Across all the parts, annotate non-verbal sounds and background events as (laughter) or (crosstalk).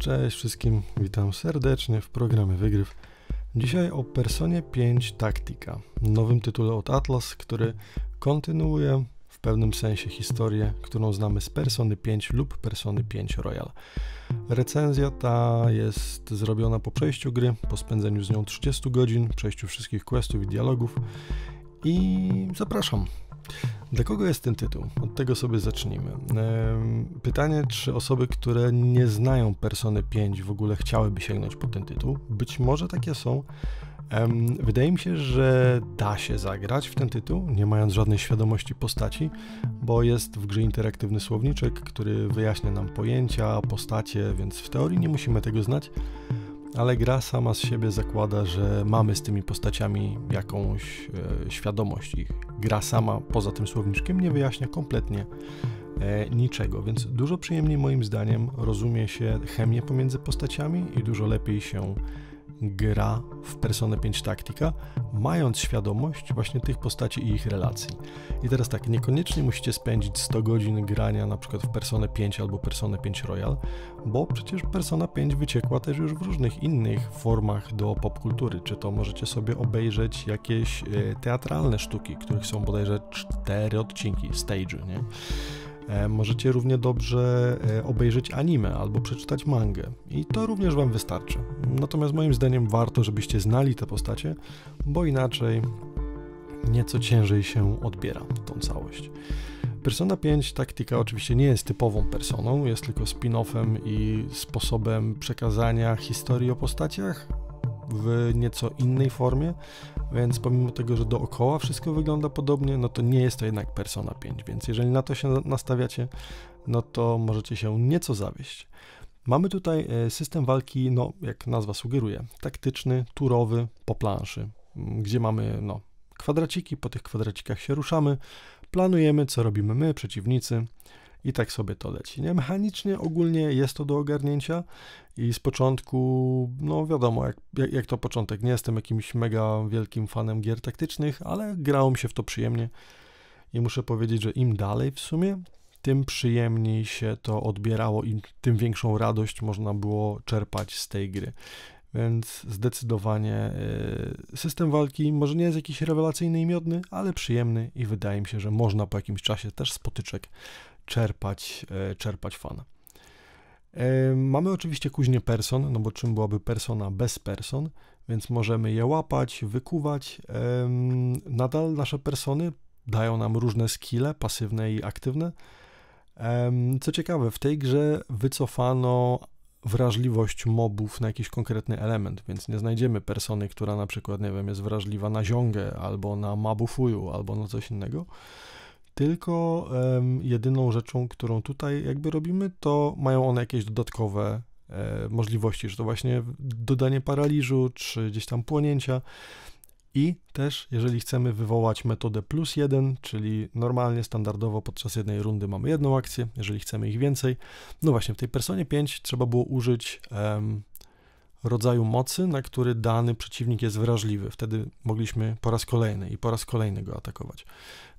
Cześć wszystkim, witam serdecznie w programie Wygryw. Dzisiaj o Personie 5 Taktika, nowym tytule od Atlas, który kontynuuje w pewnym sensie historię, którą znamy z Persony 5 lub Persony 5 Royal. Recenzja ta jest zrobiona po przejściu gry, po spędzeniu z nią 30 godzin, przejściu wszystkich questów i dialogów i zapraszam dla kogo jest ten tytuł? Od tego sobie zacznijmy. Pytanie, czy osoby, które nie znają Persony 5 w ogóle chciałyby sięgnąć po ten tytuł? Być może takie są. Wydaje mi się, że da się zagrać w ten tytuł, nie mając żadnej świadomości postaci, bo jest w grze interaktywny słowniczek, który wyjaśnia nam pojęcia, postacie, więc w teorii nie musimy tego znać ale gra sama z siebie zakłada, że mamy z tymi postaciami jakąś e, świadomość ich. Gra sama poza tym słowniczkiem nie wyjaśnia kompletnie e, niczego, więc dużo przyjemniej moim zdaniem rozumie się chemię pomiędzy postaciami i dużo lepiej się gra w Persona 5 Taktika, mając świadomość właśnie tych postaci i ich relacji. I teraz tak, niekoniecznie musicie spędzić 100 godzin grania na przykład w Persona 5 albo Persona 5 Royal, bo przecież Persona 5 wyciekła też już w różnych innych formach do popkultury. Czy to możecie sobie obejrzeć jakieś e, teatralne sztuki, których są bodajże 4 odcinki, stageu, nie? E, możecie równie dobrze e, obejrzeć anime albo przeczytać mangę i to również Wam wystarczy. Natomiast moim zdaniem warto, żebyście znali te postacie, bo inaczej nieco ciężej się odbiera tą całość. Persona 5 taktyka oczywiście nie jest typową personą, jest tylko spin-offem i sposobem przekazania historii o postaciach, w nieco innej formie, więc pomimo tego, że dookoła wszystko wygląda podobnie, no to nie jest to jednak Persona 5, więc jeżeli na to się nastawiacie, no to możecie się nieco zawieść. Mamy tutaj e, system walki, no jak nazwa sugeruje, taktyczny, turowy, po planszy, gdzie mamy no, kwadraciki, po tych kwadracikach się ruszamy, planujemy, co robimy my, przeciwnicy i tak sobie to leci. Nie? Mechanicznie ogólnie jest to do ogarnięcia, i z początku, no wiadomo, jak, jak, jak to początek, nie jestem jakimś mega wielkim fanem gier taktycznych, ale grało mi się w to przyjemnie. I muszę powiedzieć, że im dalej w sumie, tym przyjemniej się to odbierało i tym większą radość można było czerpać z tej gry. Więc zdecydowanie e, system walki może nie jest jakiś rewelacyjny i miodny, ale przyjemny i wydaje mi się, że można po jakimś czasie też z potyczek czerpać, e, czerpać fana. Mamy oczywiście kuźnię person, no bo czym byłaby persona bez person, więc możemy je łapać, wykuwać. Nadal nasze persony dają nam różne skille, pasywne i aktywne. Co ciekawe, w tej grze wycofano wrażliwość mobów na jakiś konkretny element, więc nie znajdziemy persony, która na przykład, nie wiem, jest wrażliwa na ziągę, albo na mabufuju, albo na coś innego tylko um, jedyną rzeczą, którą tutaj jakby robimy, to mają one jakieś dodatkowe e, możliwości, że to właśnie dodanie paraliżu, czy gdzieś tam płonięcia. I też, jeżeli chcemy wywołać metodę plus jeden, czyli normalnie, standardowo podczas jednej rundy mamy jedną akcję, jeżeli chcemy ich więcej, no właśnie w tej personie 5 trzeba było użyć um, rodzaju mocy, na który dany przeciwnik jest wrażliwy. Wtedy mogliśmy po raz kolejny i po raz kolejny go atakować.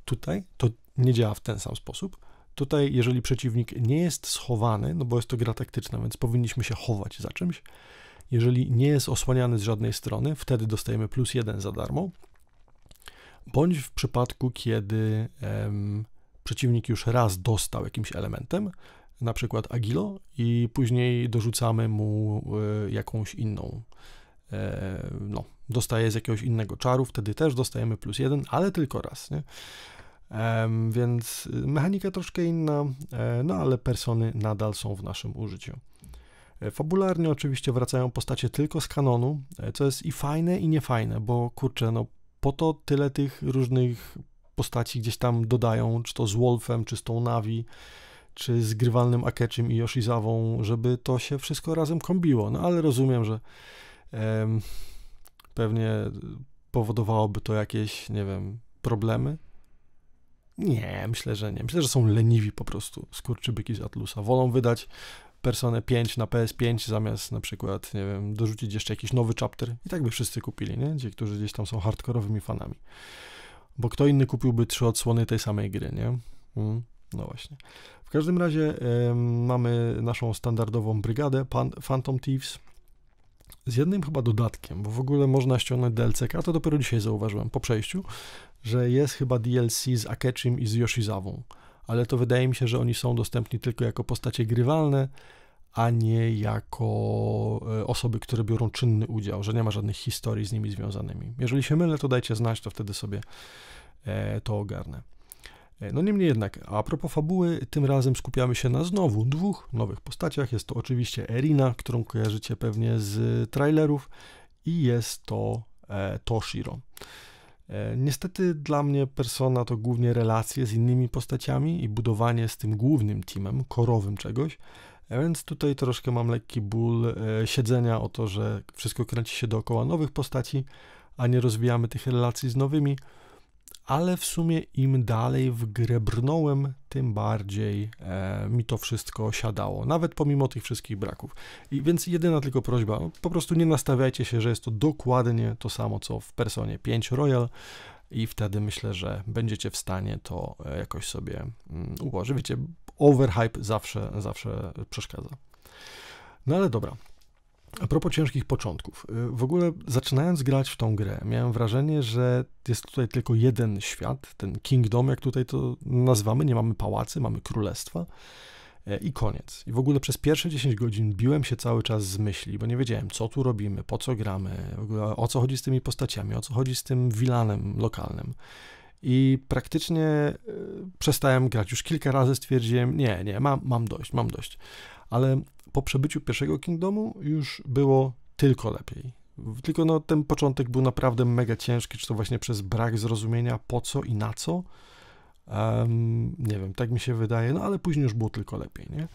Tutaj to nie działa w ten sam sposób. Tutaj, jeżeli przeciwnik nie jest schowany, no bo jest to gra taktyczna, więc powinniśmy się chować za czymś. Jeżeli nie jest osłaniany z żadnej strony, wtedy dostajemy plus jeden za darmo. Bądź w przypadku, kiedy em, przeciwnik już raz dostał jakimś elementem, na przykład Agilo i później dorzucamy mu e, jakąś inną. E, no, dostaje z jakiegoś innego czaru, wtedy też dostajemy plus jeden, ale tylko raz. Nie? Więc e, mechanika troszkę inna, no ale persony nadal są w naszym użyciu. Fabularnie oczywiście wracają postacie tylko z kanonu, co jest i fajne i niefajne, bo kurczę, no po to tyle tych różnych postaci gdzieś tam dodają, czy to z Wolfem, czy z tą Navi, czy z grywalnym Akeczim i Yoshizawą, żeby to się wszystko razem kombiło. No ale rozumiem, że em, pewnie powodowałoby to jakieś, nie wiem, problemy. Nie, myślę, że nie. Myślę, że są leniwi po prostu skurczybyki z Atlusa. Wolą wydać Personę 5 na PS5 zamiast na przykład, nie wiem, dorzucić jeszcze jakiś nowy chapter. I tak by wszyscy kupili, nie? Ci, którzy gdzieś tam są hardkorowymi fanami. Bo kto inny kupiłby trzy odsłony tej samej gry, nie? Mm. No właśnie. W każdym razie y, mamy naszą standardową brygadę Pan, Phantom Thieves z jednym chyba dodatkiem, bo w ogóle można ściągnąć DLC, a to dopiero dzisiaj zauważyłem po przejściu, że jest chyba DLC z Akechim i z Yoshizawą, ale to wydaje mi się, że oni są dostępni tylko jako postacie grywalne, a nie jako e, osoby, które biorą czynny udział, że nie ma żadnych historii z nimi związanymi. Jeżeli się mylę, to dajcie znać, to wtedy sobie e, to ogarnę. E, no niemniej jednak, a propos fabuły, tym razem skupiamy się na znowu dwóch nowych postaciach. Jest to oczywiście Erina, którą kojarzycie pewnie z trailerów i jest to e, Toshiro. E, niestety dla mnie persona to głównie relacje z innymi postaciami i budowanie z tym głównym teamem, korowym czegoś, e, więc tutaj troszkę mam lekki ból e, siedzenia o to, że wszystko kręci się dookoła nowych postaci, a nie rozwijamy tych relacji z nowymi ale w sumie im dalej w grę brnąłem, tym bardziej e, mi to wszystko siadało, nawet pomimo tych wszystkich braków. I więc jedyna tylko prośba, po prostu nie nastawiajcie się, że jest to dokładnie to samo, co w Personie 5 Royal i wtedy myślę, że będziecie w stanie to e, jakoś sobie mm, ułożyć. Wiecie, overhype zawsze, zawsze przeszkadza. No ale dobra, a propos ciężkich początków. Y, w ogóle zaczynając grać w tą grę, miałem wrażenie, że jest tutaj tylko jeden świat, ten kingdom, jak tutaj to nazywamy. Nie mamy pałacy, mamy królestwa e, i koniec. I w ogóle przez pierwsze 10 godzin biłem się cały czas z myśli, bo nie wiedziałem, co tu robimy, po co gramy, w ogóle o co chodzi z tymi postaciami, o co chodzi z tym wilanem lokalnym. I praktycznie e, przestałem grać. Już kilka razy stwierdziłem, nie, nie, mam, mam dość, mam dość. Ale po przebyciu pierwszego Kingdomu już było tylko lepiej. Tylko no, ten początek był naprawdę mega ciężki, czy to właśnie przez brak zrozumienia po co i na co. Um, nie wiem, tak mi się wydaje, no ale później już było tylko lepiej, nie?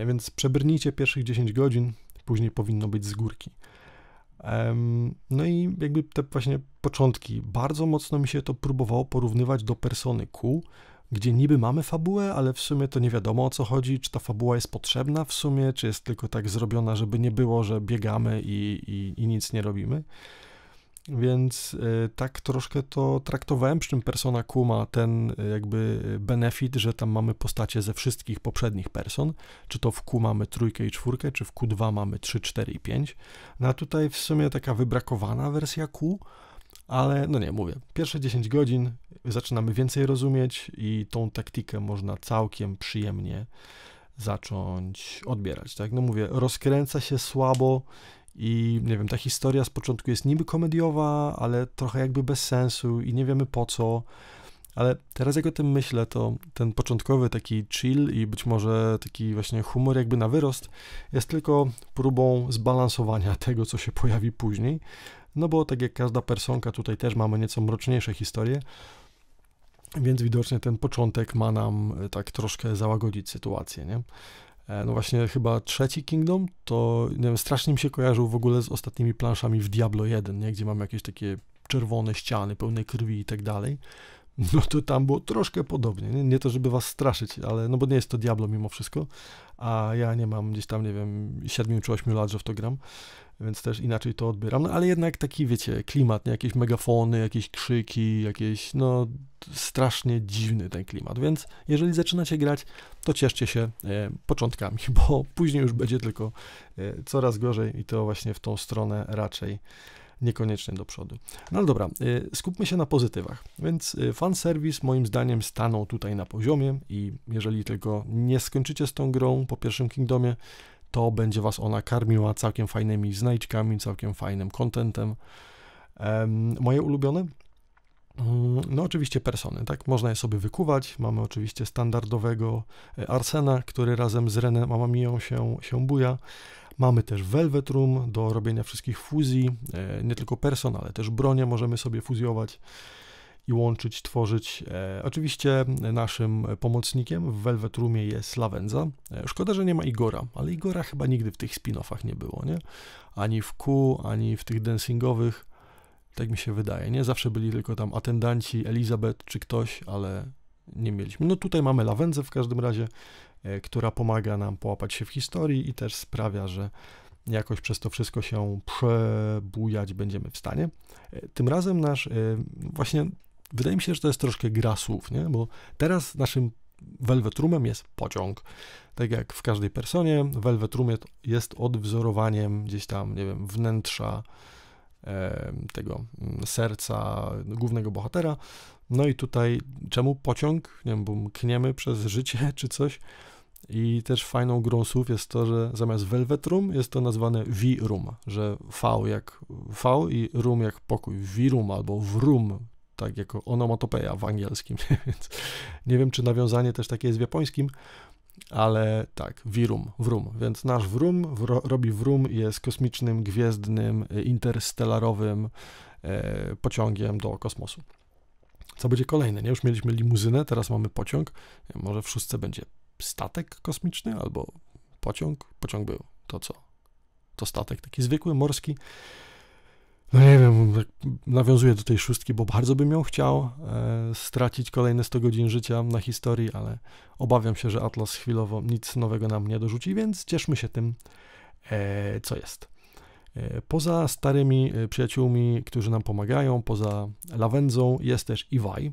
E, więc przebrnijcie pierwszych 10 godzin, później powinno być z górki. Um, no i jakby te właśnie początki, bardzo mocno mi się to próbowało porównywać do persony Q, gdzie niby mamy fabułę, ale w sumie to nie wiadomo o co chodzi, czy ta fabuła jest potrzebna w sumie, czy jest tylko tak zrobiona, żeby nie było, że biegamy i, i, i nic nie robimy. Więc y, tak troszkę to traktowałem, przy czym Persona Q ma ten y, jakby y, benefit, że tam mamy postacie ze wszystkich poprzednich person, czy to w Q mamy trójkę i czwórkę, czy w Q2 mamy 3, 4 i 5. No a tutaj w sumie taka wybrakowana wersja Q, ale no nie, mówię, pierwsze 10 godzin zaczynamy więcej rozumieć i tą taktykę można całkiem przyjemnie zacząć odbierać, tak? No mówię, rozkręca się słabo i nie wiem, ta historia z początku jest niby komediowa, ale trochę jakby bez sensu i nie wiemy po co. Ale teraz jak o tym myślę, to ten początkowy taki chill i być może taki właśnie humor jakby na wyrost jest tylko próbą zbalansowania (laughs) tego, co się pojawi później, no bo tak jak każda personka, tutaj też mamy nieco mroczniejsze historie, więc widocznie ten początek ma nam e, tak troszkę załagodzić sytuację, nie? E, no właśnie chyba trzeci Kingdom, to nie wiem, strasznie mi się kojarzył w ogóle z ostatnimi planszami w Diablo 1, nie? gdzie mamy jakieś takie czerwone ściany pełne krwi i tak dalej no to tam było troszkę podobnie. Nie, nie to, żeby was straszyć, ale no bo nie jest to Diablo mimo wszystko, a ja nie mam gdzieś tam, nie wiem, 7 czy 8 lat, że w to gram, więc też inaczej to odbieram. No ale jednak taki, wiecie, klimat, nie? jakieś megafony, jakieś krzyki, jakieś, no strasznie dziwny ten klimat, więc jeżeli zaczynacie grać, to cieszcie się e, początkami, (laughs) bo później już będzie tylko e, coraz gorzej i to właśnie w tą stronę raczej niekoniecznie do przodu. No ale dobra, y, skupmy się na pozytywach. Więc y, fanserwis moim zdaniem stanął tutaj na poziomie i jeżeli tylko nie skończycie z tą grą po pierwszym Kingdomie, to będzie was ona karmiła całkiem fajnymi znajdźkami, całkiem fajnym kontentem. moje ulubione? Mm, no oczywiście persony, tak? Można je sobie wykuwać. Mamy oczywiście standardowego y, Arsena, który razem z Renem Amamiją się, się buja. Mamy też Velvet Room do robienia wszystkich fuzji, e, nie tylko person, ale też bronie możemy sobie fuzjować i łączyć, tworzyć. E, oczywiście naszym pomocnikiem w Velvet Roomie jest Lawenza. E, szkoda, że nie ma Igora, ale Igora chyba nigdy w tych spin-offach nie było, nie? Ani w Q, ani w tych dancingowych. Tak mi się wydaje, nie? Zawsze byli tylko tam atendanci, Elizabeth czy ktoś, ale nie mieliśmy. No tutaj mamy lawendzę w każdym razie, e, która pomaga nam połapać się w historii i też sprawia, że jakoś przez to wszystko się przebujać będziemy w stanie. E, tym razem nasz, e, właśnie wydaje mi się, że to jest troszkę gra słów, nie? bo teraz naszym Velvet Roomem jest pociąg. Tak jak w każdej personie, Velvet Room jest odwzorowaniem gdzieś tam, nie wiem, wnętrza tego mm, serca głównego bohatera. No i tutaj czemu pociąg? Nie wiem, bo kniemy przez życie (laughs) czy coś. I też fajną grą słów jest to, że zamiast Velvet Room jest to nazwane V-Room, że V jak V i room jak pokój, V-Room albo vroom, tak jako onomatopeja w angielskim, (laughs) więc nie wiem, czy nawiązanie też takie jest w japońskim, ale tak, Virum, Vrum, więc nasz Vrum wro, robi Vrum i jest kosmicznym, gwiezdnym, interstellarowym e, pociągiem do kosmosu co będzie kolejne, nie? Już mieliśmy limuzynę, teraz mamy pociąg. Może w szóstce będzie statek kosmiczny albo pociąg? Pociąg był. To co? To statek taki zwykły, morski. No nie wiem, nawiązuję do tej szóstki, bo bardzo bym ją chciał e, stracić kolejne 100 godzin życia na historii, ale obawiam się, że Atlas chwilowo nic nowego nam nie dorzuci, więc cieszmy się tym, e, co jest. E, poza starymi e, przyjaciółmi, którzy nam pomagają, poza Lawendzą jest też Iwaj.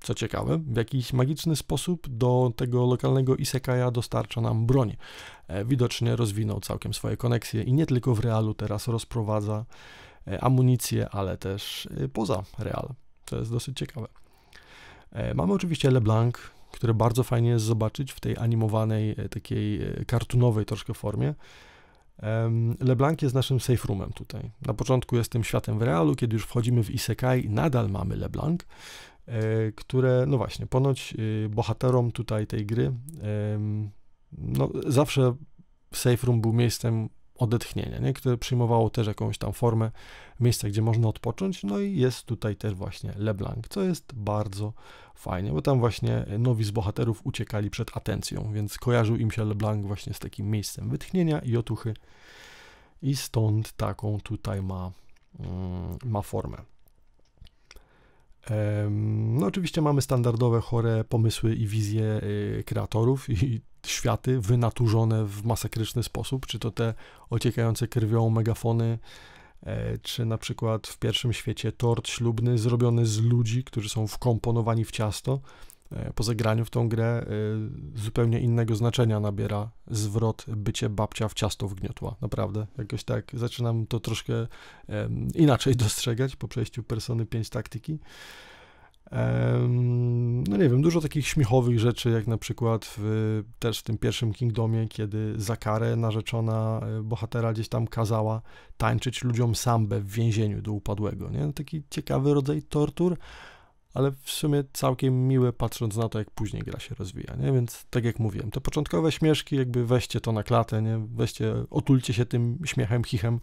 Co ciekawe, w jakiś magiczny sposób do tego lokalnego Isekaja dostarcza nam broń. E, widocznie rozwinął całkiem swoje koneksje i nie tylko w realu teraz rozprowadza amunicję, ale też poza real. To jest dosyć ciekawe. Mamy oczywiście LeBlanc, które bardzo fajnie jest zobaczyć w tej animowanej, takiej kartunowej troszkę formie. LeBlanc jest naszym safe roomem tutaj. Na początku jest tym światem w realu, kiedy już wchodzimy w Isekai, nadal mamy LeBlanc, e, które, no właśnie, ponoć y, bohaterom tutaj tej gry, no zawsze safe room był miejscem odetchnienia, nie? które przyjmowało też jakąś tam formę miejsca, gdzie można odpocząć, no i jest tutaj też właśnie LeBlanc, co jest bardzo fajnie, bo tam właśnie nowi z bohaterów uciekali przed atencją, więc kojarzył im się LeBlanc właśnie z takim miejscem wytchnienia i otuchy i stąd taką tutaj ma, mm, ma formę. No, oczywiście mamy standardowe, chore pomysły i wizje y, kreatorów i światy wynaturzone w masakryczny sposób, czy to te ociekające krwią megafony, E, czy na przykład w pierwszym świecie tort ślubny zrobiony z ludzi, którzy są wkomponowani w ciasto. E, po zegraniu w tą grę e, zupełnie innego znaczenia nabiera zwrot bycie babcia w ciasto wgniotła. Naprawdę, jakoś tak zaczynam to troszkę inaczej (laughs) dostrzegać po przejściu Persony 5 taktyki. No nie wiem, dużo takich śmiechowych rzeczy, jak na przykład w, też w tym pierwszym Kingdomie, kiedy Zakarę, narzeczona e, bohatera, gdzieś tam kazała tańczyć ludziom sambę w więzieniu do upadłego. Nie? Taki ciekawy rodzaj tortur, ale w sumie całkiem miłe, patrząc na to, jak później gra się rozwija. Nie? Więc tak jak mówiłem, te początkowe śmieszki, jakby weźcie to na klatę, nie? weźcie, otulcie się tym śmiechem, chichem,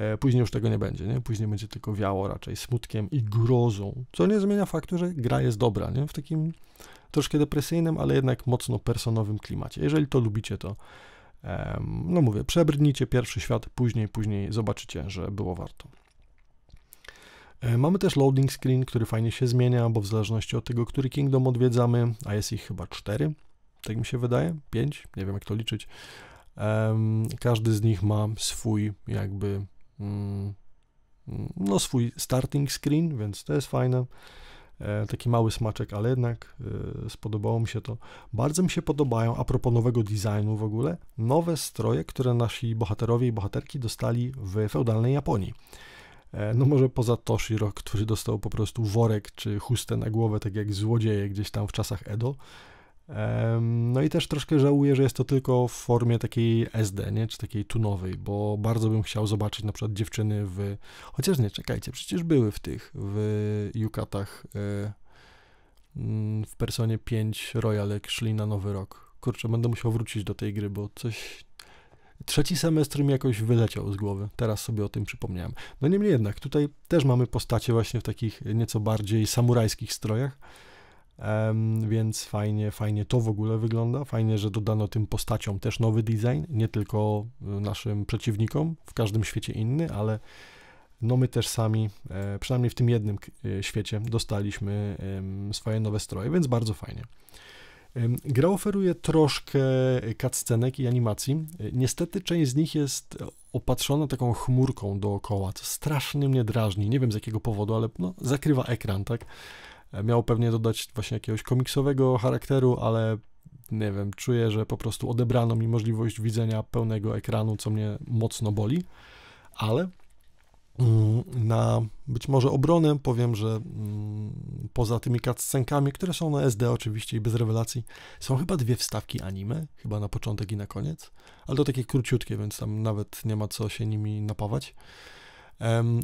E, później już tego nie będzie, nie? Później będzie tylko wiało raczej smutkiem i grozą, co nie zmienia faktu, że gra jest dobra, nie? W takim troszkę depresyjnym, ale jednak mocno personowym klimacie. Jeżeli to lubicie, to no mówię, przebrnijcie pierwszy świat, później, później zobaczycie, że było warto. E, mamy też loading screen, który fajnie się zmienia, bo w zależności od tego, który Kingdom odwiedzamy, a jest ich chyba 4, tak mi się wydaje, 5, nie wiem jak to liczyć, każdy z nich ma swój jakby Mm. no, swój starting screen, więc to jest fajne. E, taki mały smaczek, ale jednak e, spodobało mi się to. Bardzo mi się podobają, a propos nowego designu w ogóle, nowe stroje, które nasi bohaterowie i bohaterki dostali w feudalnej Japonii. E, no może poza Toshiro, który dostał po prostu worek czy chustę na głowę, tak jak złodzieje gdzieś tam w czasach Edo. No i też troszkę żałuję, że jest to tylko w formie takiej SD, nie? czy takiej tunowej, bo bardzo bym chciał zobaczyć na przykład dziewczyny w. Chociaż nie, czekajcie, przecież były w tych, w Jukatach e, mm, w Personie 5 Royal, jak szli na nowy rok. Kurczę, będę musiał wrócić do tej gry, bo coś. Trzeci semestr mi jakoś wyleciał z głowy. Teraz sobie o tym przypomniałem. No niemniej jednak, tutaj też mamy postacie właśnie w takich nieco bardziej samurajskich strojach Um, więc fajnie, fajnie to w ogóle wygląda. Fajnie, że dodano tym postaciom też nowy design, nie tylko e, naszym przeciwnikom, w każdym świecie inny, ale no my też sami, e, przynajmniej w tym jednym e, świecie, dostaliśmy e, swoje nowe stroje, więc bardzo fajnie. E, gra oferuje troszkę cutscenek i animacji. E, niestety część z nich jest opatrzona taką chmurką dookoła, co strasznie mnie drażni. Nie wiem z jakiego powodu, ale no, zakrywa ekran, tak? Miał pewnie dodać właśnie jakiegoś komiksowego charakteru, ale nie wiem, czuję, że po prostu odebrano mi możliwość widzenia pełnego ekranu, co mnie mocno boli, ale mm, na być może obronę powiem, że mm, poza tymi cutscenkami, które są na SD oczywiście i bez rewelacji, są chyba dwie wstawki anime, chyba na początek i na koniec, ale to takie króciutkie, więc tam nawet nie ma co się nimi napawać.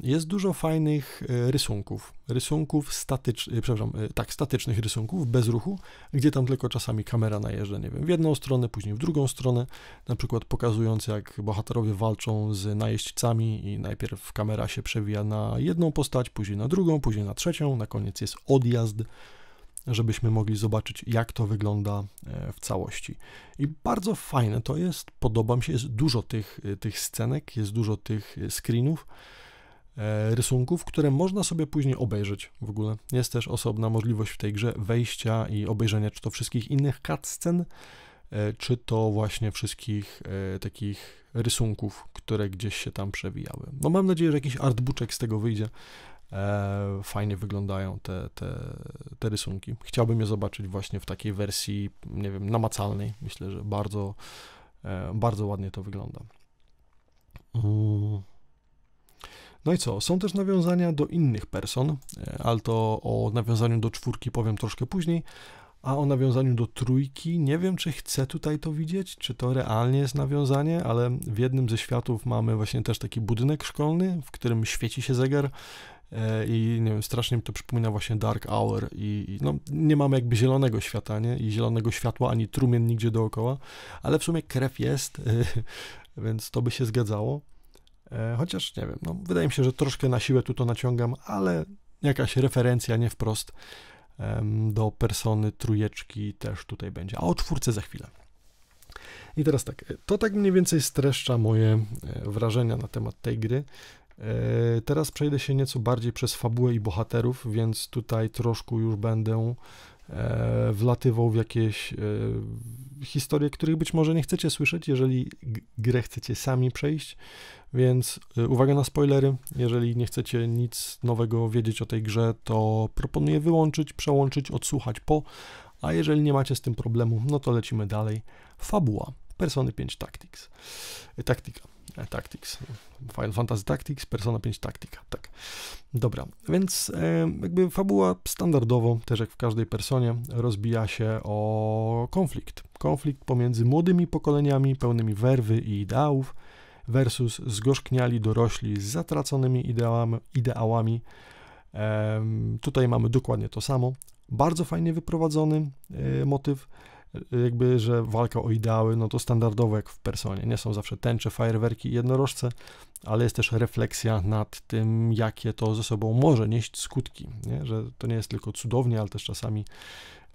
Jest dużo fajnych e, rysunków, rysunków statycznych, e, przepraszam, e, tak, statycznych rysunków bez ruchu, gdzie tam tylko czasami kamera najeżdża, nie wiem, w jedną stronę, później w drugą stronę, na przykład pokazując jak bohaterowie walczą z najeźdźcami i najpierw kamera się przewija na jedną postać, później na drugą, później na trzecią, na koniec jest odjazd żebyśmy mogli zobaczyć, jak to wygląda w całości. I bardzo fajne to jest, podoba mi się, jest dużo tych, tych scenek, jest dużo tych screenów. E, rysunków, które można sobie później obejrzeć w ogóle. Jest też osobna możliwość w tej grze wejścia i obejrzenia czy to wszystkich innych cutscen, e, czy to właśnie wszystkich e, takich rysunków, które gdzieś się tam przewijały. No mam nadzieję, że jakiś artbuczek z tego wyjdzie. fajnie wyglądają te, te, te rysunki. Chciałbym je zobaczyć właśnie w takiej wersji, nie wiem, namacalnej. Myślę, że bardzo, bardzo ładnie to wygląda. Mm. No i co? Są też nawiązania do innych person, e, ale to o nawiązaniu do czwórki powiem troszkę później, a o nawiązaniu do trójki nie wiem, czy chcę tutaj to widzieć, czy to realnie jest nawiązanie, ale w jednym ze światów mamy właśnie też taki budynek szkolny, w którym świeci się zegar e, i nie wiem, strasznie mi to przypomina właśnie Dark Hour i, no, nie mamy jakby zielonego świata, nie? I zielonego światła, ani trumien nigdzie dookoła, ale w sumie krew jest, (laughs) więc to by się zgadzało. E, chociaż nie wiem, no, wydaje mi się, że troszkę na siłę tu to naciągam, ale jakaś referencja nie wprost do persony trójeczki też tutaj będzie. A o czwórce za chwilę. I teraz tak, e, to tak mniej więcej streszcza moje e, wrażenia na temat tej gry. Teraz przejdę się nieco bardziej przez fabułę i bohaterów, więc tutaj troszkę już będę E, wlatywał w jakieś e, historie, których być może nie chcecie słyszeć, jeżeli grę chcecie sami przejść, więc e, uwaga na spoilery, jeżeli nie chcecie nic nowego wiedzieć o tej grze, to proponuję wyłączyć, przełączyć, odsłuchać po, a jeżeli nie macie z tym problemu, no to lecimy dalej. Fabuła Persony 5 Tactics. Taktika. E, Tactics. Final Fantasy Tactics, Persona 5 Tactica, tak. Dobra, więc e, jakby fabuła standardowo, też jak w każdej Personie, rozbija się o konflikt. Konflikt pomiędzy młodymi pokoleniami pełnymi werwy i ideałów versus zgorzkniali dorośli z zatraconymi ideałami, ideałami Tutaj mamy dokładnie to samo. Bardzo fajnie wyprowadzony e, motyw jakby, że walka o ideały, no to standardowo jak w Personie, nie są zawsze tęcze, fajerwerki i jednorożce, ale jest też refleksja nad tym, jakie to ze sobą może nieść skutki, nie? że to nie jest tylko cudownie, ale też czasami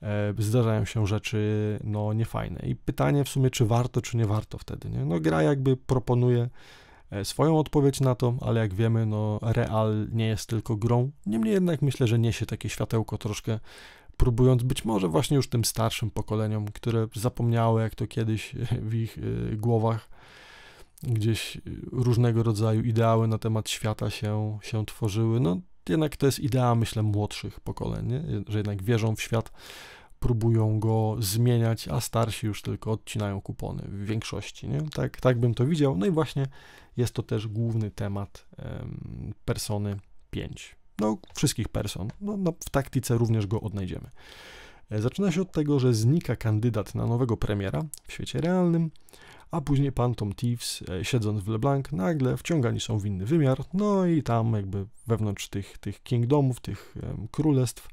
e, zdarzają się rzeczy no niefajne. I pytanie w sumie, czy warto, czy nie warto wtedy, nie? no gra jakby proponuje e, swoją odpowiedź na to, ale jak wiemy, no Real nie jest tylko grą. Niemniej jednak myślę, że niesie takie światełko troszkę próbując być może właśnie już tym starszym pokoleniom, które zapomniały, jak to kiedyś e, w ich e, głowach gdzieś e, różnego rodzaju ideały na temat świata się, się tworzyły. No, jednak to jest idea, myślę, młodszych pokoleń, nie? że jednak wierzą w świat, próbują go zmieniać, a starsi już tylko odcinają kupony w większości. Nie? Tak, tak bym to widział. No i właśnie jest to też główny temat em, persony 5 no, wszystkich person. No, no, w taktyce również go odnajdziemy. E, zaczyna się od tego, że znika kandydat na nowego premiera w świecie realnym, a później Tom Thieves, e, siedząc w LeBlanc, nagle wciągani są w inny wymiar, no i tam jakby wewnątrz tych, tych kingdomów, tych um, królestw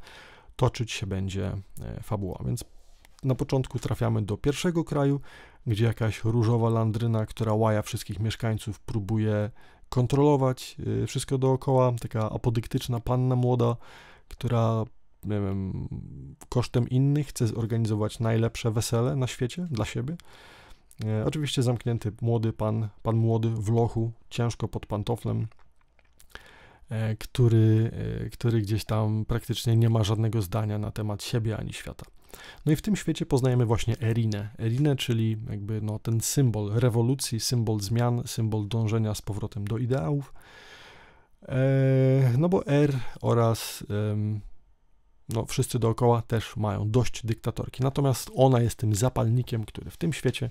toczyć się będzie e, fabuła. Więc na początku trafiamy do pierwszego kraju, gdzie jakaś różowa landryna, która łaja wszystkich mieszkańców, próbuje kontrolować y, wszystko dookoła. Taka apodyktyczna panna młoda, która nie wiem, kosztem innych chce zorganizować najlepsze wesele na świecie dla siebie. Y, oczywiście zamknięty młody pan, pan młody w lochu, ciężko pod pantoflem, y, który, który gdzieś tam praktycznie nie ma żadnego zdania na temat siebie ani świata. No i w tym świecie poznajemy właśnie Erinę. Erinę, czyli jakby no, ten symbol rewolucji, symbol zmian, symbol dążenia z powrotem do ideałów. Eee, no bo R oraz no, wszyscy dookoła też mają dość dyktatorki. Natomiast ona jest tym zapalnikiem, który w tym świecie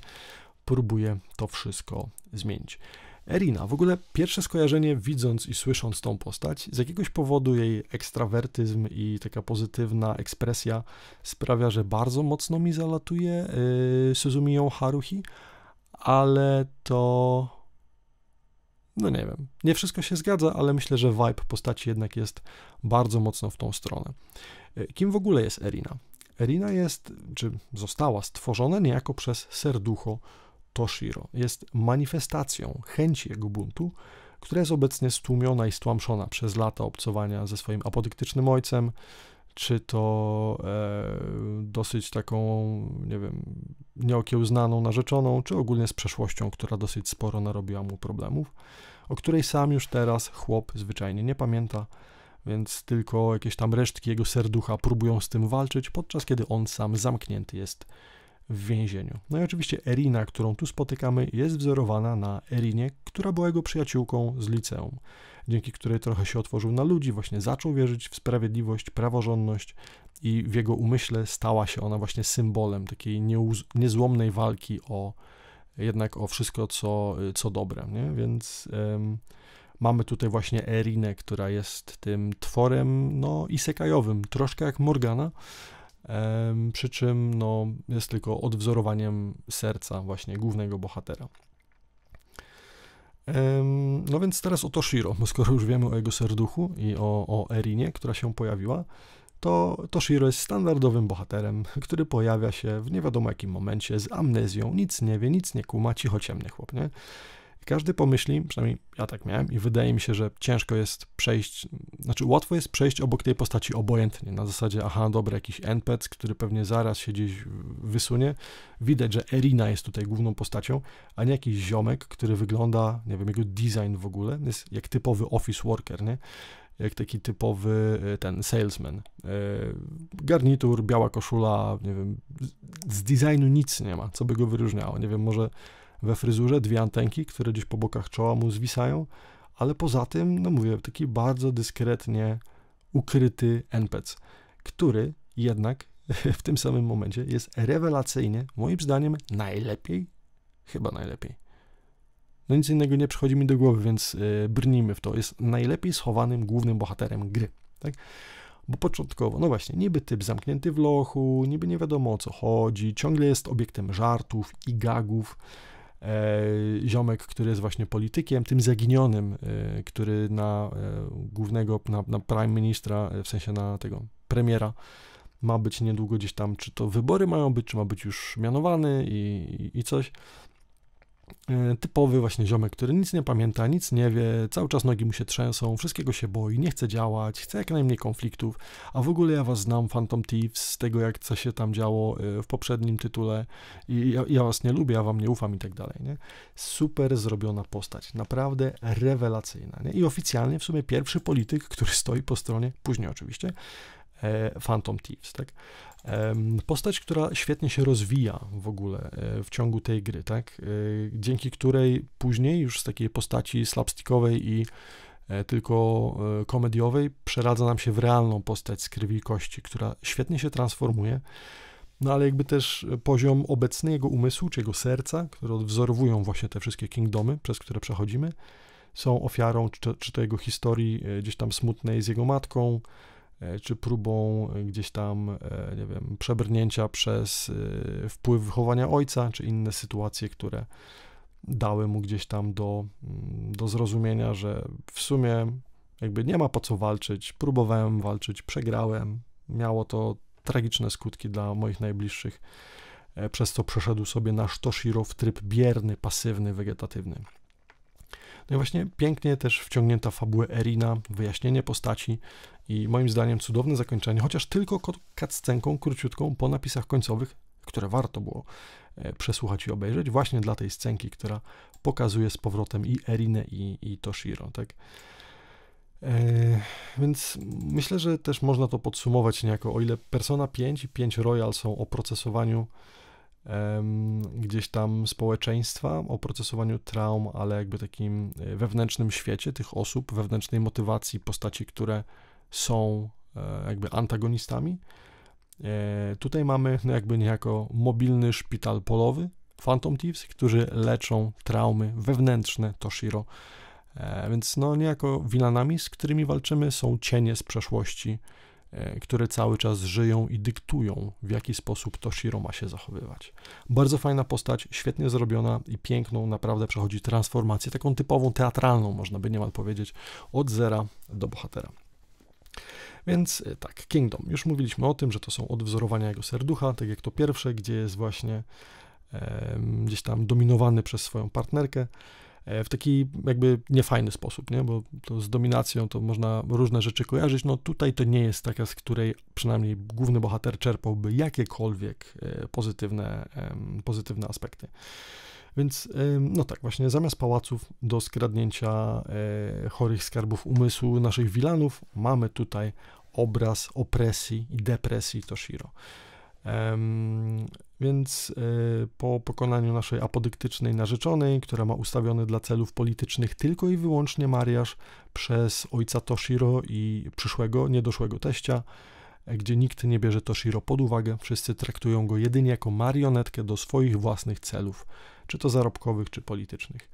próbuje to wszystko zmienić. Erina, w ogóle pierwsze skojarzenie widząc i słysząc tą postać, z jakiegoś powodu jej ekstrawertyzm i taka pozytywna ekspresja sprawia, że bardzo mocno mi zalatuje yy, Suzumi Haruhi, ale to... No nie wiem, nie wszystko się zgadza, ale myślę, że vibe postaci jednak jest bardzo mocno w tą stronę. Yy, kim w ogóle jest Erina? Erina jest, czy została stworzona niejako przez serducho, Toshiro jest manifestacją chęci jego buntu, która jest obecnie stłumiona i stłamszona przez lata obcowania ze swoim apodyktycznym ojcem, czy to e, dosyć taką, nie wiem, nieokiełznaną narzeczoną, czy ogólnie z przeszłością, która dosyć sporo narobiła mu problemów, o której sam już teraz chłop zwyczajnie nie pamięta, więc tylko jakieś tam resztki jego serducha próbują z tym walczyć, podczas kiedy on sam zamknięty jest w więzieniu. No i oczywiście Erina, którą tu spotykamy, jest wzorowana na Erinie, która była jego przyjaciółką z liceum, dzięki której trochę się otworzył na ludzi, właśnie zaczął wierzyć w sprawiedliwość, praworządność i w jego umyśle stała się ona właśnie symbolem takiej niezłomnej walki o jednak o wszystko, co, co dobre, nie? Więc... Ym, mamy tutaj właśnie Erinę, która jest tym tworem no, isekajowym, troszkę jak Morgana, przy czym no, jest tylko odwzorowaniem serca właśnie głównego bohatera. No więc teraz o Toshiro, bo skoro już wiemy o jego serduchu i o, o Erinie, która się pojawiła, to Toshiro jest standardowym bohaterem, który pojawia się w nie wiadomo jakim momencie z amnezją, nic nie wie, nic nie kuma, cicho ciemny chłop, nie? Każdy pomyśli, przynajmniej ja tak miałem i wydaje mi się, że ciężko jest przejść, znaczy łatwo jest przejść obok tej postaci obojętnie, na zasadzie aha, dobra, jakiś NPC, który pewnie zaraz się gdzieś wysunie. Widać, że Erina jest tutaj główną postacią, a nie jakiś ziomek, który wygląda, nie wiem, jego design w ogóle, jest jak typowy office worker, nie? jak taki typowy e, ten salesman. E, garnitur, biała koszula, nie wiem, z designu nic nie ma, co by go wyróżniało. Nie wiem, może we fryzurze, dwie antenki, które gdzieś po bokach czoła mu zwisają, ale poza tym, no mówię, taki bardzo dyskretnie ukryty NPC, który jednak (laughs) w tym samym momencie jest rewelacyjnie, moim zdaniem, najlepiej, chyba najlepiej. No nic innego nie przychodzi mi do głowy, więc y, brnijmy w to. Jest najlepiej schowanym głównym bohaterem gry, tak? Bo początkowo, no właśnie, niby typ zamknięty w lochu, niby nie wiadomo o co chodzi, ciągle jest obiektem żartów i gagów, E, ziomek, który jest właśnie politykiem, tym zaginionym, e, który na e, głównego, na, na prime ministra, w sensie na tego premiera, ma być niedługo gdzieś tam, czy to wybory mają być, czy ma być już mianowany i, i, i coś. E, typowy właśnie ziomek, który nic nie pamięta, nic nie wie, cały czas nogi mu się trzęsą, wszystkiego się boi, nie chce działać, chce jak najmniej konfliktów, a w ogóle ja was znam, Phantom Thieves, z tego jak co się tam działo e, w poprzednim tytule i ja, ja was nie lubię, ja wam nie ufam i tak dalej, nie? Super zrobiona postać, naprawdę rewelacyjna, nie? I oficjalnie w sumie pierwszy polityk, który stoi po stronie, później oczywiście, e, Phantom Thieves, tak? Postać, która świetnie się rozwija w ogóle e, w ciągu tej gry, tak? E, dzięki której później już z takiej postaci slapstickowej i e, tylko komediowej przeradza nam się w realną postać z krwi i kości, która świetnie się transformuje. No ale jakby też poziom obecny jego umysłu czy jego serca, które odwzorowują właśnie te wszystkie kingdomy, przez które przechodzimy, są ofiarą czy, czy to jego historii gdzieś tam smutnej z jego matką, E, czy próbą e, gdzieś tam, e, nie wiem, przebrnięcia przez wpływ wychowania ojca, czy inne sytuacje, które dały mu gdzieś tam do, mm, do zrozumienia, że w sumie jakby nie ma po co walczyć, próbowałem walczyć, przegrałem, miało to tragiczne skutki dla moich najbliższych, przez co przeszedł sobie na Toshiro w tryb bierny, pasywny, wegetatywny. No i właśnie pięknie też wciągnięta fabułę Erina, wyjaśnienie postaci, i moim zdaniem cudowne zakończenie, chociaż tylko cutscenką króciutką po napisach końcowych, które warto było e, przesłuchać i obejrzeć, właśnie dla tej scenki, która pokazuje z powrotem i Erinę, i, i Toshiro, tak? E, więc myślę, że też można to podsumować niejako, o ile Persona 5 i 5 Royal są o procesowaniu em, gdzieś tam społeczeństwa, o procesowaniu traum, ale jakby takim e, wewnętrznym świecie tych osób, wewnętrznej motywacji postaci, które są e, jakby antagonistami. E, tutaj mamy no, jakby niejako mobilny szpital polowy Phantom Thieves, którzy leczą traumy wewnętrzne Toshiro. E, więc no niejako wilanami, z którymi walczymy są cienie z przeszłości, które cały czas żyją i dyktują, w jaki sposób Toshiro ma się zachowywać. Bardzo fajna postać, świetnie zrobiona i piękną, naprawdę przechodzi transformację, taką typową teatralną, można by niemal powiedzieć, od zera do bohatera. Więc y, tak, Kingdom. Już mówiliśmy o tym, że to są odwzorowania jego serducha, tak jak to pierwsze, gdzie jest właśnie e, gdzieś tam dominowany przez swoją partnerkę e, w taki jakby niefajny sposób, nie? bo to z dominacją to można różne rzeczy kojarzyć. No tutaj to nie jest taka, z której przynajmniej główny bohater czerpałby jakiekolwiek e, pozytywne, pozytywne aspekty. Więc no tak, właśnie zamiast pałaców do skradnięcia e, chorych skarbów umysłu naszych wilanów, mamy tutaj obraz opresji i depresji Toshiro. Więc e, po pokonaniu naszej apodyktycznej narzeczonej, która ma ustawiony dla celów politycznych tylko i wyłącznie mariaż przez ojca Toshiro i przyszłego, niedoszłego teścia, e, gdzie nikt nie bierze Toshiro pod uwagę, wszyscy traktują go jedynie jako marionetkę do swoich własnych celów czy to zarobkowych, czy politycznych.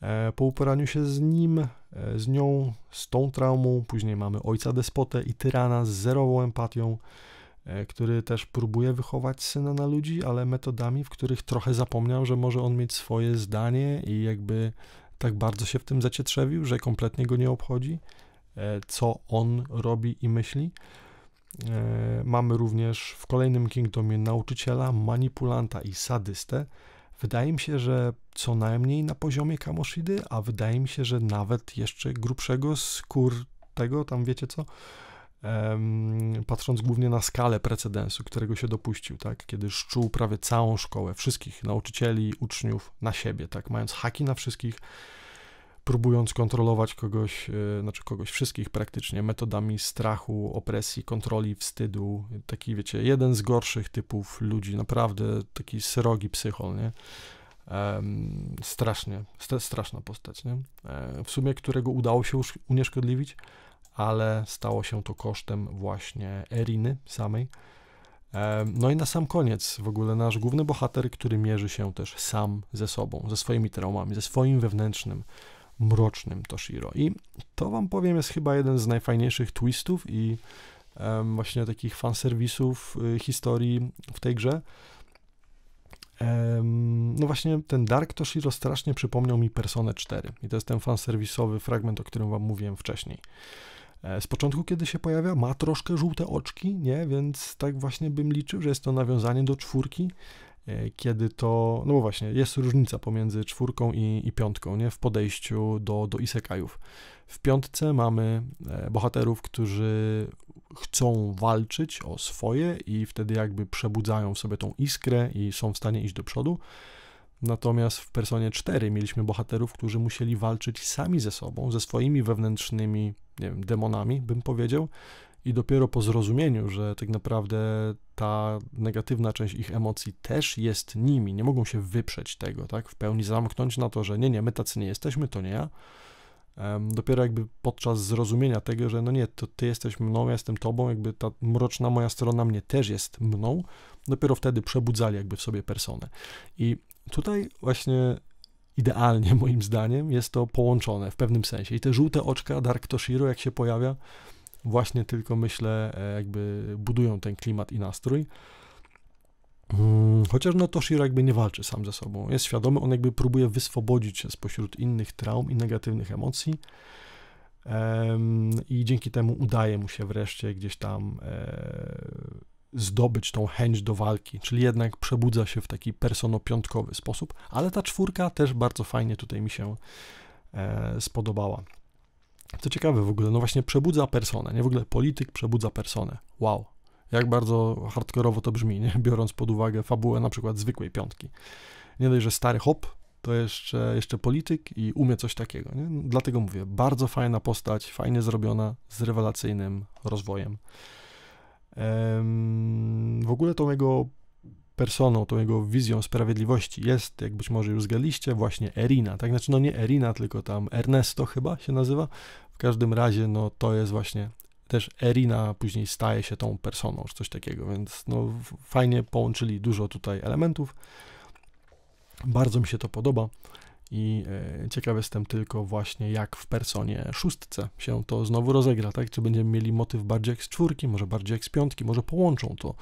E, po uporaniu się z nim, e, z nią, z tą traumą, później mamy ojca despotę i tyrana z zerową empatią, e, który też próbuje wychować syna na ludzi, ale metodami, w których trochę zapomniał, że może on mieć swoje zdanie i jakby tak bardzo się w tym zacietrzewił, że kompletnie go nie obchodzi, co on robi i myśli. Mamy również w kolejnym Kingdomie nauczyciela, manipulanta i sadystę, Wydaje mi się, że co najmniej na poziomie kamoszydy, a wydaje mi się, że nawet jeszcze grubszego skór tego, tam wiecie co, um, patrząc głównie na skalę precedensu, którego się dopuścił, tak, kiedy szczuł prawie całą szkołę, wszystkich nauczycieli, uczniów na siebie, tak, mając haki na wszystkich, próbując kontrolować kogoś, e, znaczy kogoś, wszystkich praktycznie, metodami strachu, opresji, kontroli, wstydu. Taki, wiecie, jeden z gorszych typów ludzi, naprawdę taki srogi psychol, nie? strasznie, straszna postać, nie? E, w sumie którego udało się już unieszkodliwić, ale stało się to kosztem właśnie Eriny samej. no i na sam koniec w ogóle nasz główny bohater, który mierzy się też sam ze sobą, ze swoimi traumami, ze swoim wewnętrznym mrocznym Toshiro. I to wam powiem, jest chyba jeden z najfajniejszych twistów i um, właśnie takich fanserwisów y, historii w tej grze. Um, no właśnie ten Dark Toshiro strasznie przypomniał mi Personę 4 i to jest ten fanserwisowy fragment, o którym wam mówiłem wcześniej. E, z początku, kiedy się pojawia, ma troszkę żółte oczki, nie? Więc tak właśnie bym liczył, że jest to nawiązanie do czwórki, E, kiedy to, no właśnie, jest różnica pomiędzy czwórką i, i piątką, nie, w podejściu do, do isekajów. W piątce mamy e, bohaterów, którzy chcą walczyć o swoje i wtedy jakby przebudzają w sobie tą iskrę i są w stanie iść do przodu. Natomiast w Personie 4 mieliśmy bohaterów, którzy musieli walczyć sami ze sobą, ze swoimi wewnętrznymi nie wiem, demonami, bym powiedział, i dopiero po zrozumieniu, że tak naprawdę ta negatywna część ich emocji też jest nimi, nie mogą się wyprzeć tego, tak? W pełni zamknąć na to, że nie, nie, my tacy nie jesteśmy, to nie ja. Dopiero jakby podczas zrozumienia tego, że no nie, to ty jesteś mną, ja jestem tobą, jakby ta mroczna moja strona mnie też jest mną, dopiero wtedy przebudzali jakby w sobie personę. I tutaj właśnie idealnie (laughs) moim zdaniem jest to połączone w pewnym sensie. I te żółte oczka Dark Toshiro, jak się pojawia, właśnie tylko myślę, e, jakby budują ten klimat i nastrój. Mm, chociaż no Toshiro jakby nie walczy sam ze sobą. Jest świadomy, on jakby próbuje wyswobodzić się spośród innych traum i negatywnych emocji. I dzięki temu udaje mu się wreszcie gdzieś tam e, zdobyć tą chęć do walki, czyli jednak przebudza się w taki personopiątkowy sposób, ale ta czwórka też bardzo fajnie tutaj mi się e, spodobała co ciekawe w ogóle, no właśnie przebudza personę, nie? W ogóle polityk przebudza personę. Wow. Jak bardzo hardkorowo to brzmi, nie? (laughs) Biorąc pod uwagę fabułę na przykład zwykłej piątki. Nie dość, że stary hop, to jeszcze, jeszcze polityk i umie coś takiego, nie? Dlatego mówię, bardzo fajna postać, fajnie zrobiona, z rewelacyjnym rozwojem. Ehm, w ogóle tą jego personą, tą jego wizją sprawiedliwości jest, jak być może już zgaliście, właśnie Erina. Tak, znaczy no nie Erina, tylko tam Ernesto chyba się nazywa, każdym razie, no to jest właśnie też Erina później staje się tą personą, czy coś takiego, więc no fajnie połączyli dużo tutaj elementów. Bardzo mi się to podoba i e, ciekaw jestem tylko właśnie jak w Personie szóstce się to znowu rozegra, tak? Czy będziemy mieli motyw bardziej jak z czwórki, może bardziej jak z piątki, może połączą to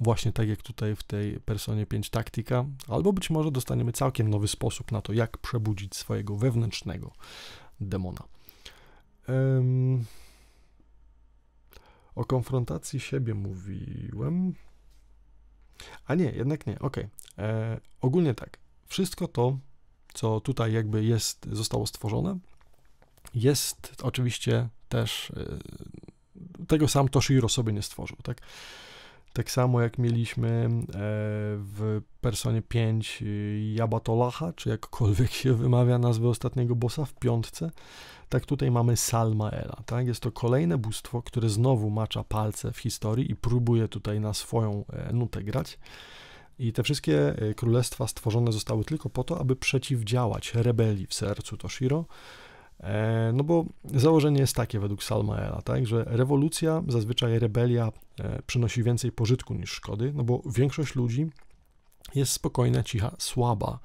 właśnie tak jak tutaj w tej Personie 5 Taktika, albo być może dostaniemy całkiem nowy sposób na to, jak przebudzić swojego wewnętrznego demona. Um, o konfrontacji siebie mówiłem. A nie, jednak nie, okej. Okay. E, ogólnie tak. Wszystko to, co tutaj jakby jest, zostało stworzone, jest oczywiście też. E, tego sam Toshiro sobie nie stworzył, tak? Tak samo jak mieliśmy e, w Personie 5 e, Jabatolacha, czy jakkolwiek się wymawia nazwę ostatniego bossa w piątce, tak tutaj mamy Salmaela. Tak? Jest to kolejne bóstwo, które znowu macza palce w historii i próbuje tutaj na swoją e, nutę grać. I te wszystkie królestwa stworzone zostały tylko po to, aby przeciwdziałać rebelii w sercu Toshiro, E, no bo założenie jest takie według Salmaela, tak, że rewolucja, zazwyczaj rebelia e, przynosi więcej pożytku niż szkody, no bo większość ludzi jest spokojna, cicha, słaba,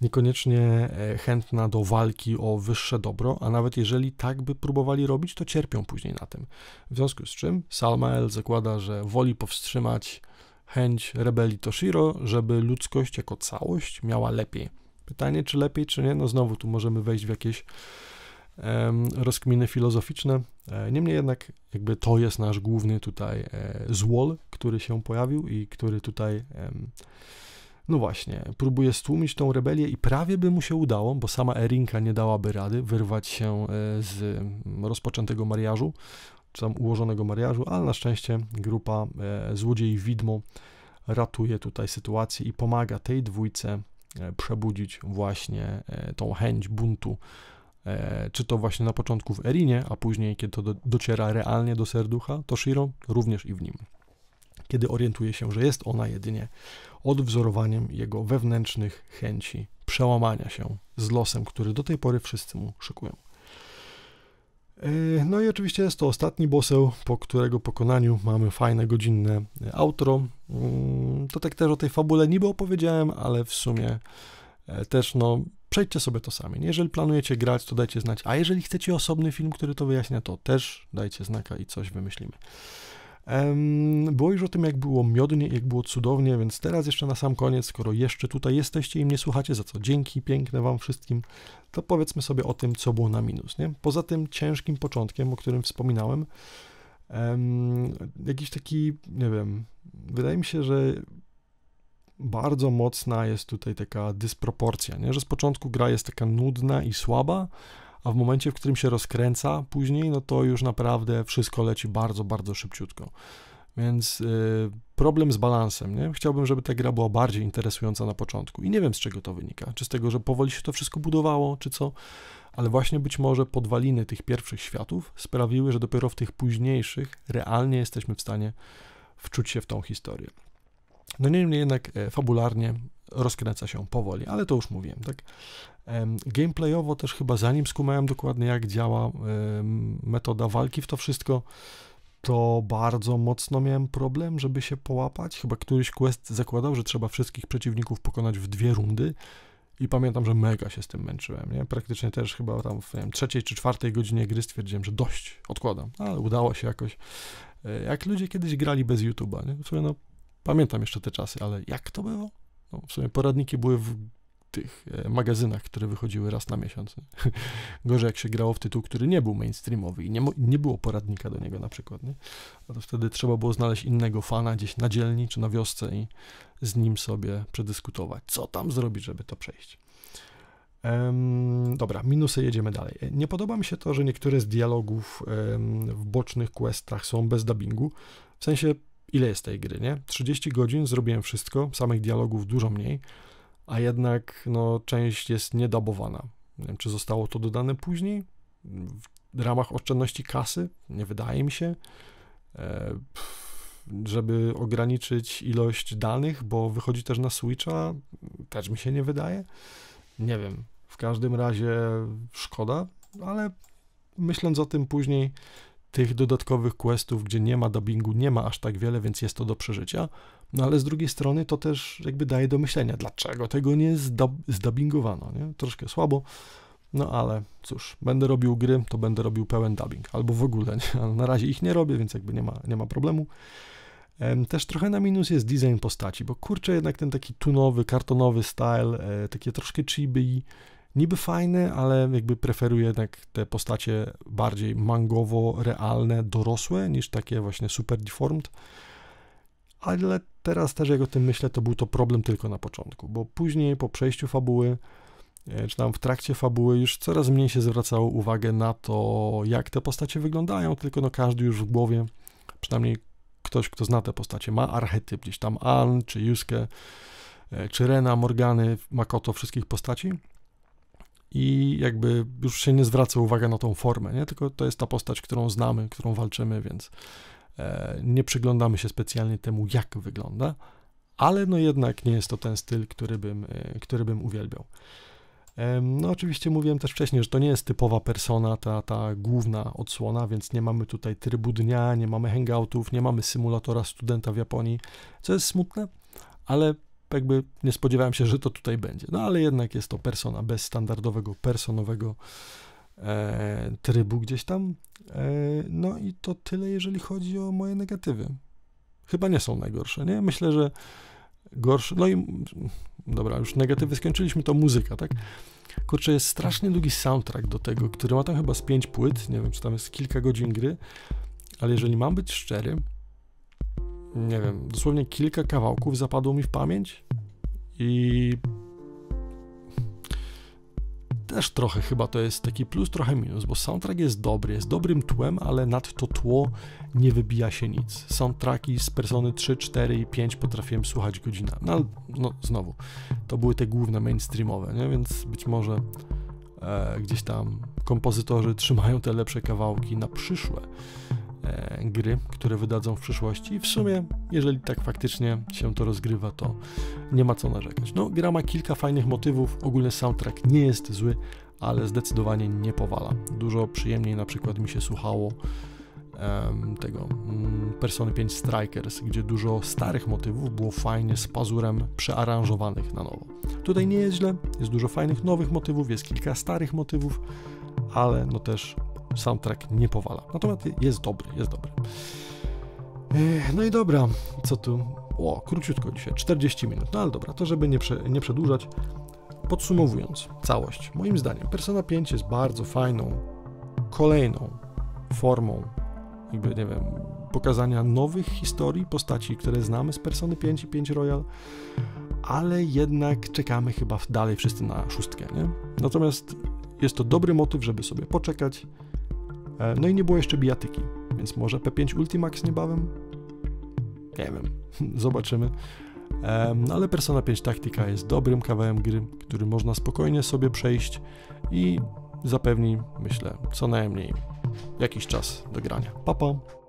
niekoniecznie e, chętna do walki o wyższe dobro, a nawet jeżeli tak by próbowali robić, to cierpią później na tym. W związku z czym Salmael zakłada, że woli powstrzymać chęć rebelii Toshiro, żeby ludzkość jako całość miała lepiej. Pytanie, czy lepiej, czy nie, no znowu tu możemy wejść w jakieś rozkminy filozoficzne. E, niemniej jednak, jakby to jest nasz główny tutaj e, złol, który się pojawił i który tutaj, no właśnie, próbuje stłumić tą rebelię i prawie by mu się udało, bo sama Erinka nie dałaby rady wyrwać się e, z rozpoczętego mariażu, czy tam ułożonego mariażu, ale na szczęście grupa złodziei widmo ratuje tutaj sytuację i pomaga tej dwójce E, przebudzić właśnie e, tą chęć buntu. E, czy to właśnie na początku w Erinie, a później, kiedy to dociera realnie do serducha, to Shiro również i w nim. Kiedy orientuje się, że jest ona jedynie odwzorowaniem jego wewnętrznych chęci przełamania się z losem, który do tej pory wszyscy mu szykują. Yy, no i oczywiście jest to ostatni boseł, po którego pokonaniu mamy fajne godzinne y, outro. Mm, to tak też o tej fabule niby opowiedziałem, ale w sumie e, też no przejdźcie sobie to sami. Jeżeli planujecie grać, to dajcie znać. A jeżeli chcecie osobny film, który to wyjaśnia, to też dajcie znaka i coś wymyślimy. Było już o tym, jak było miodnie, jak było cudownie, więc teraz jeszcze na sam koniec, skoro jeszcze tutaj jesteście i mnie słuchacie, za co dzięki piękne Wam wszystkim, to powiedzmy sobie o tym, co było na minus. Nie? Poza tym ciężkim początkiem, o którym wspominałem, jakiś taki, nie wiem, wydaje mi się, że bardzo mocna jest tutaj taka dysproporcja, nie? że z początku gra jest taka nudna i słaba, a w momencie, w którym się rozkręca później, no to już naprawdę wszystko leci bardzo, bardzo szybciutko. Więc y, problem z balansem, nie? Chciałbym, żeby ta gra była bardziej interesująca na początku. I nie wiem, z czego to wynika. Czy z tego, że powoli się to wszystko budowało, czy co? Ale właśnie być może podwaliny tych pierwszych światów sprawiły, że dopiero w tych późniejszych realnie jesteśmy w stanie wczuć się w tą historię. No niemniej jednak e, fabularnie rozkręca się powoli, ale to już mówiłem, tak? Gameplayowo też chyba zanim skumałem dokładnie jak działa metoda walki w to wszystko, to bardzo mocno miałem problem, żeby się połapać. Chyba któryś quest zakładał, że trzeba wszystkich przeciwników pokonać w dwie rundy. I pamiętam, że mega się z tym męczyłem, nie? Praktycznie też chyba tam w wiem, trzeciej czy czwartej godzinie gry stwierdziłem, że dość, odkładam. Ale udało się jakoś. E, jak ludzie kiedyś grali bez YouTube'a, nie? W sumie no, pamiętam jeszcze te czasy, ale jak to było? No, w sumie poradniki były w tych e, magazynach, które wychodziły raz na miesiąc. (laughs) Gorzej jak się grało w tytuł, który nie był mainstreamowy i nie, nie było poradnika do niego na przykład. Nie? No to wtedy trzeba było znaleźć innego fana gdzieś na dzielni czy na wiosce i z nim sobie przedyskutować, co tam zrobić, żeby to przejść. Um, dobra, minusy jedziemy dalej. E, nie podoba mi się to, że niektóre z dialogów um, w bocznych questach są bez dubbingu. W sensie ile jest tej gry, nie? 30 godzin zrobiłem wszystko, samych dialogów dużo mniej, a jednak no, część jest niedabowana. Nie wiem, czy zostało to dodane później w ramach oszczędności kasy? Nie wydaje mi się. E, żeby ograniczyć ilość danych, bo wychodzi też na Switcha, też mi się nie wydaje. Nie wiem. W każdym razie szkoda, ale myśląc o tym później, tych dodatkowych questów, gdzie nie ma dubbingu, nie ma aż tak wiele, więc jest to do przeżycia. No ale z drugiej strony to też jakby daje do myślenia, dlaczego tego nie zdubbingowano, nie? Troszkę słabo, no ale cóż, będę robił gry, to będę robił pełen dubbing, albo w ogóle, nie? Ale na razie ich nie robię, więc jakby nie ma, nie ma problemu. Też trochę na minus jest design postaci, bo kurczę jednak ten taki tunowy, kartonowy style, e, takie troszkę chibi niby fajny, ale jakby preferuję jednak te postacie bardziej mangowo realne, dorosłe niż takie właśnie super deformed. Ale teraz też jak o tym myślę, to był to problem tylko na początku, bo później po przejściu fabuły, e, czy tam w trakcie fabuły już coraz mniej się zwracało uwagę na to, jak te postacie wyglądają, tylko no każdy już w głowie, przynajmniej ktoś, kto zna te postacie, ma archetyp gdzieś tam Ann, czy Yusuke, e, czy Rena, Morgany, Makoto, wszystkich postaci i jakby już się nie zwraca uwaga na tą formę, nie? tylko to jest ta postać, którą znamy, którą walczymy, więc e, nie przyglądamy się specjalnie temu, jak wygląda, ale no jednak nie jest to ten styl, który bym, e, który bym uwielbiał. No oczywiście mówiłem też wcześniej, że to nie jest typowa persona, ta, ta główna odsłona, więc nie mamy tutaj trybu dnia, nie mamy hangoutów, nie mamy symulatora studenta w Japonii, co jest smutne, ale jakby nie spodziewałem się, że to tutaj będzie. No ale jednak jest to persona bez standardowego, personowego e, trybu gdzieś tam. E, no i to tyle, jeżeli chodzi o moje negatywy. Chyba nie są najgorsze, nie? Myślę, że gorsze. No i dobra, już negatywy skończyliśmy, to muzyka, tak? Kurczę, jest strasznie długi soundtrack do tego, który ma tam chyba z pięć płyt, nie wiem, czy tam jest kilka godzin gry, ale jeżeli mam być szczery, nie wiem, dosłownie kilka kawałków zapadło mi w pamięć i też trochę chyba to jest taki plus, trochę minus, bo soundtrack jest dobry, jest dobrym tłem, ale nad to tło nie wybija się nic. Soundtracki z Persony 3, 4 i 5 potrafiłem słuchać godzina. No, no znowu, to były te główne mainstreamowe, nie? więc być może e, gdzieś tam kompozytorzy trzymają te lepsze kawałki na przyszłe e, gry, które wydadzą w przyszłości. W sumie, jeżeli tak faktycznie się to rozgrywa, to nie ma co narzekać. No, gra ma kilka fajnych motywów, ogólny soundtrack nie jest zły, ale zdecydowanie nie powala. Dużo przyjemniej na przykład mi się słuchało tego mm, Persony 5 Strikers, gdzie dużo starych motywów było fajnie z pazurem przearanżowanych na nowo. Tutaj nie jest źle, jest dużo fajnych nowych motywów, jest kilka starych motywów, ale no też soundtrack nie powala. Natomiast jest dobry, jest dobry. No i dobra, co tu? O, króciutko dzisiaj, 40 minut. No ale dobra, to żeby nie, prze, nie przedłużać, podsumowując całość, moim zdaniem Persona 5 jest bardzo fajną, kolejną formą, jakby nie wiem, pokazania nowych historii, postaci, które znamy z Persony 5 i 5 Royal, ale jednak czekamy chyba dalej wszyscy na szóstkę, nie? Natomiast jest to dobry motyw, żeby sobie poczekać, E, no i nie było jeszcze bijatyki, więc może P5 Ultimax niebawem? Nie wiem, (laughs) zobaczymy. E, no ale Persona 5 Taktika jest dobrym kawałem gry, który można spokojnie sobie przejść i zapewni, myślę, co najmniej jakiś czas do grania. Papa! Pa.